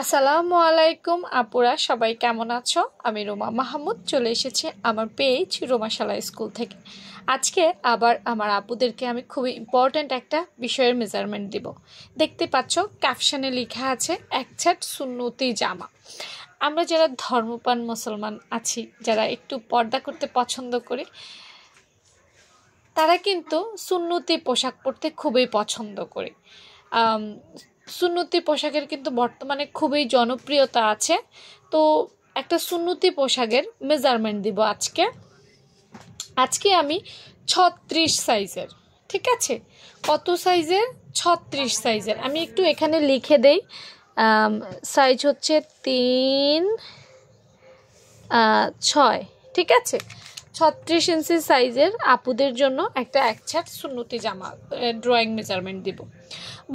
আসসালামু আলাইকুম আপুরা সবাই কেমন আছো আমি রোমা মাহমুদ চলে এসেছি আমার পেজ রোমাশালা স্কুল থেকে আজকে আবার আমার আপুদেরকে আমি খুবই ইম্পর্ট্যান্ট একটা বিষয়ের মেজারমেন্ট দিব দেখতে পাচ্ছ ক্যাপশানে লেখা আছে ছাট সুন্নতি জামা আমরা যারা ধর্মপান মুসলমান আছি যারা একটু পর্দা করতে পছন্দ করি তারা কিন্তু সুন্নতি পোশাক পরতে খুবই পছন্দ করে সুন্নতি পোশাকের কিন্তু বর্তমানে খুবই জনপ্রিয়তা আছে তো একটা সুন্নতি পোশাকের মেজারমেন্ট দিব আজকে আজকে আমি ছত্রিশ সাইজের ঠিক আছে কত সাইজের ছত্রিশ সাইজের আমি একটু এখানে লিখে দেই সাইজ হচ্ছে তিন ছয় ঠিক আছে ছত্রিশ ইঞ্চি সাইজের আপুদের জন্য একটা এক ছাট সুন্নতি জামা ড্রয়িং মেজারমেন্ট দিব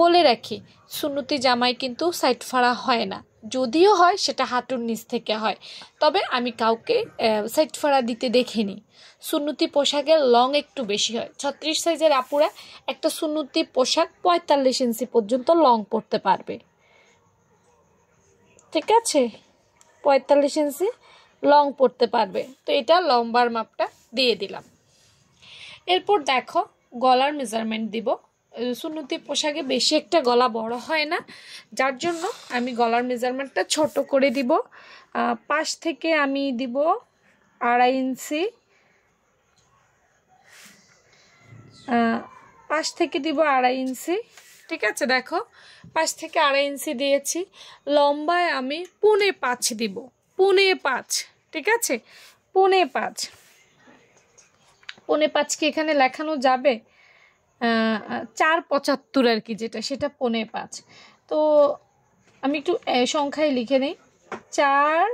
বলে রাখি সুন্নতি জামাই কিন্তু সাইড ফাড়া হয় না যদিও হয় সেটা হাঁটুর নিচ থেকে হয় তবে আমি কাউকে সাইড ফাড়া দিতে দেখিনি সুন্নতি পোশাকের লং একটু বেশি হয় ছত্রিশ সাইজের আপুরা একটা সুন্নতি পোশাক পঁয়তাল্লিশ ইঞ্চি পর্যন্ত লং পরতে পারবে ঠিক আছে পঁয়তাল্লিশ ইঞ্চি লং পড়তে পারবে তো এটা লম্বার মাপটা দিয়ে দিলাম এরপর দেখো গলার মেজারমেন্ট দিব সুনতি পোশাকে বেশি একটা গলা বড় হয় না যার জন্য আমি গলার মেজারমেন্টটা ছোট করে দিব পাশ থেকে আমি দিব আড়াই ইঞ্চি পাশ থেকে দিব আড়াই ইঞ্চি ঠিক আছে দেখো পাশ থেকে আড়াই ইঞ্চি দিয়েছি লম্বায় আমি পুনে পাঁচ দিব পুনে পাঁচ ঠিক আছে পুনে পাঁচ পনে পাঁচ কি এখানে লেখানো যাবে চার পঁচাত্তর আর কি যেটা সেটা পনে পাঁচ তো আমি একটু সংখ্যায় লিখে নিই চার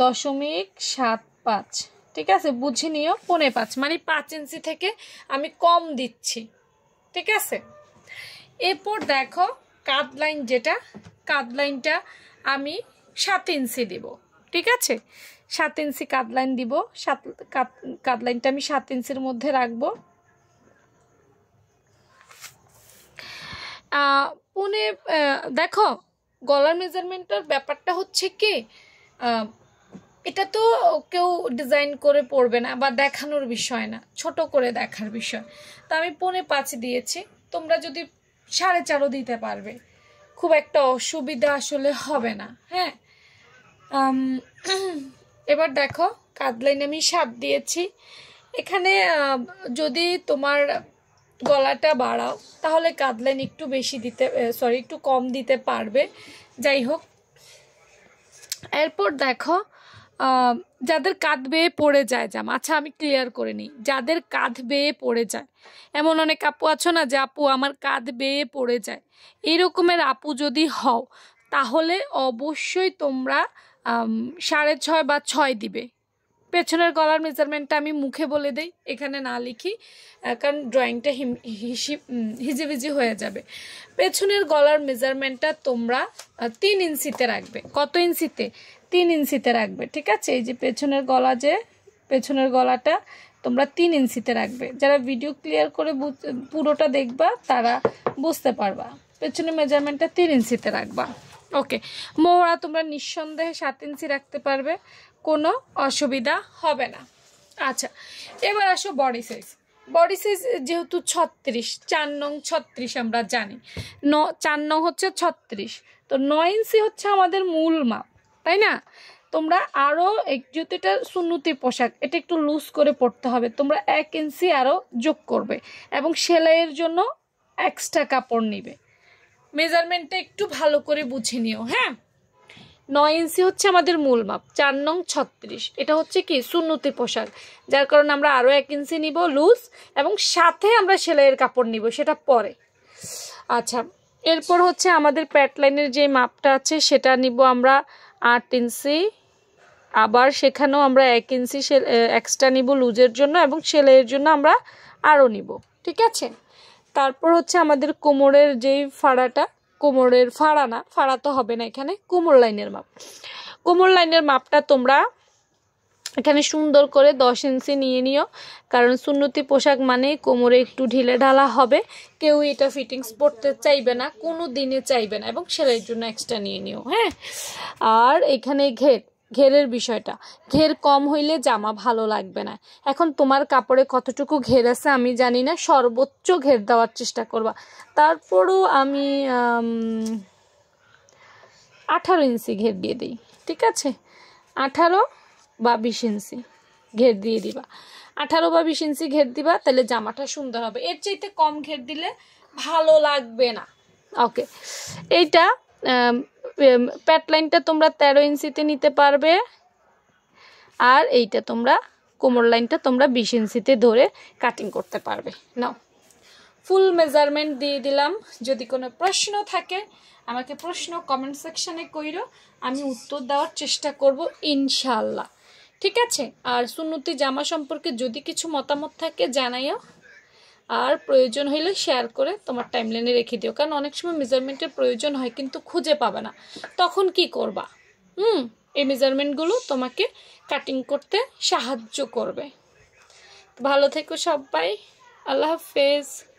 দশমিক সাত পাঁচ ঠিক আছে বুঝে নিও পনে পাঁচ মানে পাঁচ ইঞ্চি থেকে আমি কম দিচ্ছি ঠিক আছে এরপর দেখো কাদ লাইন যেটা কাদ লাইনটা আমি সাত ইঞ্চি দিব ঠিক আছে সাত ইঞ্চি কাতলাইন দিব সাত কাত লাইনটা আমি সাত ইঞ্চির মধ্যে রাখবো পুনে দেখো গলার মেজারমেন্টের ব্যাপারটা হচ্ছে কি এটা তো কেউ ডিজাইন করে পড়বে না বা দেখানোর বিষয় না ছোট করে দেখার বিষয় তা আমি পনে পাঁচ দিয়েছি তোমরা যদি সাড়ে চারও দিতে পারবে খুব একটা অসুবিধা আসলে হবে না হ্যাঁ এবার দেখো কাদলাইনে লাইনে আমি সাপ দিয়েছি এখানে যদি তোমার গলাটা বাড়াও তাহলে কাদলাইন লাইন একটু বেশি দিতে সরি একটু কম দিতে পারবে যাই হোক এরপর দেখো যাদের কাঁধ বেয়ে পড়ে যায় জাম আচ্ছা আমি ক্লিয়ার করে নিই যাদের কাঁধ বেয়ে পড়ে যায় এমন অনেক আপু আছো না যে আপু আমার কাঁধ বেয়ে পড়ে যায় এরকমের আপু যদি হও তাহলে অবশ্যই তোমরা সাড়ে ছয় বা ছয় দিবে পেছনের গলার মেজারমেন্টটা আমি মুখে বলে দেই এখানে না লিখি কারণ ড্রয়িংটা হিজিবিজি হয়ে যাবে পেছনের গলার মেজারমেন্টটা তোমরা তিন ইঞ্চিতে রাখবে কত ইঞ্চিতে তিন ইঞ্চিতে রাখবে ঠিক আছে এই যে পেছনের গলা যে পেছনের গলাটা তোমরা তিন ইঞ্চিতে রাখবে যারা ভিডিও ক্লিয়ার করে পুরোটা দেখবা তারা বুঝতে পারবা পেছনের মেজারমেন্টটা তিন ইঞ্চিতে রাখবা ওকে মোহরা তোমরা নিঃসন্দেহে সাত ইঞ্চি রাখতে পারবে কোনো অসুবিধা হবে না আচ্ছা এবার আসো বডি সাইজ বডি সাইজ যেহেতু ছত্রিশ চার নং ছত্রিশ আমরা জানি ন চার নং হচ্ছে ছত্রিশ তো নয় ইঞ্চি হচ্ছে আমাদের মূল মাপ তাই না তোমরা আরও যেহেতু এটা সুন্নতির পোশাক এটা একটু লুজ করে পড়তে হবে তোমরা এক ইঞ্চি আরও যোগ করবে এবং সেলাইয়ের জন্য এক্সট্রা কাপড় নিবে মেজারমেন্টটা একটু ভালো করে বুঝে নিও হ্যাঁ নয় ইঞ্চি হচ্ছে আমাদের মূল মাপ চার নং ছত্রিশ এটা হচ্ছে কি সুন্নতি পোশাক যার কারণে আমরা আরও এক ইঞ্চি নিব লুজ এবং সাথে আমরা সেলাইয়ের কাপড় নিব সেটা পরে আচ্ছা এরপর হচ্ছে আমাদের প্যাটলাইনের যে মাপটা আছে সেটা নিব আমরা আট ইঞ্চি আবার সেখানেও আমরা এক ইঞ্চি এক্সট্রা নিব লুজের জন্য এবং সেলাইয়ের জন্য আমরা আরও নিব ঠিক আছে তারপর হচ্ছে আমাদের কোমরের যেই ফাড়াটা কোমরের ফাড়া না ফাড়া তো হবে না এখানে কোমর লাইনের মাপ কোমর লাইনের মাপটা তোমরা এখানে সুন্দর করে দশ ইঞ্চি নিয়ে নিও কারণ সুন্নতি পোশাক মানে কোমরে একটু ঢিলে ঢালা হবে কেউ এটা ফিটিংস পরতে চাইবে না কোনো দিনে চাইবে না এবং সেলাইয়ের জন্য এক্সট্রা নিয়ে নিও হ্যাঁ আর এখানে ঘেট ঘেরের বিষয়টা ঘের কম হইলে জামা ভালো লাগবে না এখন তোমার কাপড়ে কতটুকু ঘের আছে আমি জানি না সর্বোচ্চ ঘের দেওয়ার চেষ্টা করবা তারপরও আমি আঠারো ইঞ্চি ঘের দিয়ে দিই ঠিক আছে আঠারো বা বিশ ইঞ্চি ঘের দিয়ে দিবা আঠারো বা বিশ ইঞ্চি ঘের দিবা তাহলে জামাটা সুন্দর হবে এর চাইতে কম ঘের দিলে ভালো লাগবে না ওকে এইটা প্যাটলাইনটা তোমরা তেরো ইঞ্চিতে নিতে পারবে আর এইটা তোমরা কোমর লাইনটা তোমরা বিশ ইঞ্চিতে ধরে কাটিং করতে পারবে নাও ফুল মেজারমেন্ট দিয়ে দিলাম যদি কোনো প্রশ্ন থাকে আমাকে প্রশ্ন কমেন্ট সেকশানে কইর আমি উত্তর দেওয়ার চেষ্টা করব ইনশাল্লাহ ঠিক আছে আর সুন্নতি জামা সম্পর্কে যদি কিছু মতামত থাকে জানাইও আর প্রয়োজন হইলে শেয়ার করে তোমার টাইমলাইনে রেখে দিও কারণ অনেক সময় মেজারমেন্টের প্রয়োজন হয় কিন্তু খুঁজে পাবে না তখন কি করবা হুম এই মেজারমেন্টগুলো তোমাকে কাটিং করতে সাহায্য করবে ভালো থেকো সবাই আল্লাহ হাফেজ